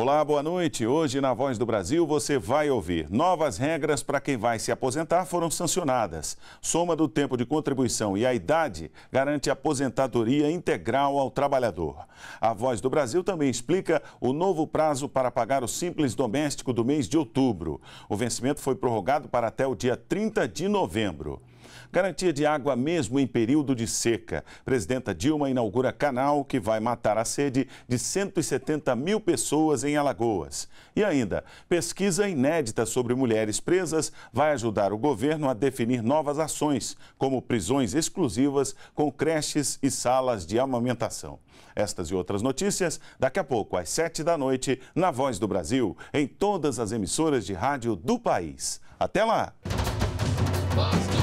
Olá, boa noite. Hoje na Voz do Brasil você vai ouvir. Novas regras para quem vai se aposentar foram sancionadas. Soma do tempo de contribuição e a idade garante aposentadoria integral ao trabalhador. A Voz do Brasil também explica o novo prazo para pagar o simples doméstico do mês de outubro. O vencimento foi prorrogado para até o dia 30 de novembro. Garantia de água mesmo em período de seca. Presidenta Dilma inaugura canal que vai matar a sede de 170 mil pessoas em Alagoas. E ainda, pesquisa inédita sobre mulheres presas vai ajudar o governo a definir novas ações, como prisões exclusivas com creches e salas de amamentação. Estas e outras notícias daqui a pouco, às 7 da noite, na Voz do Brasil, em todas as emissoras de rádio do país. Até lá! Basta.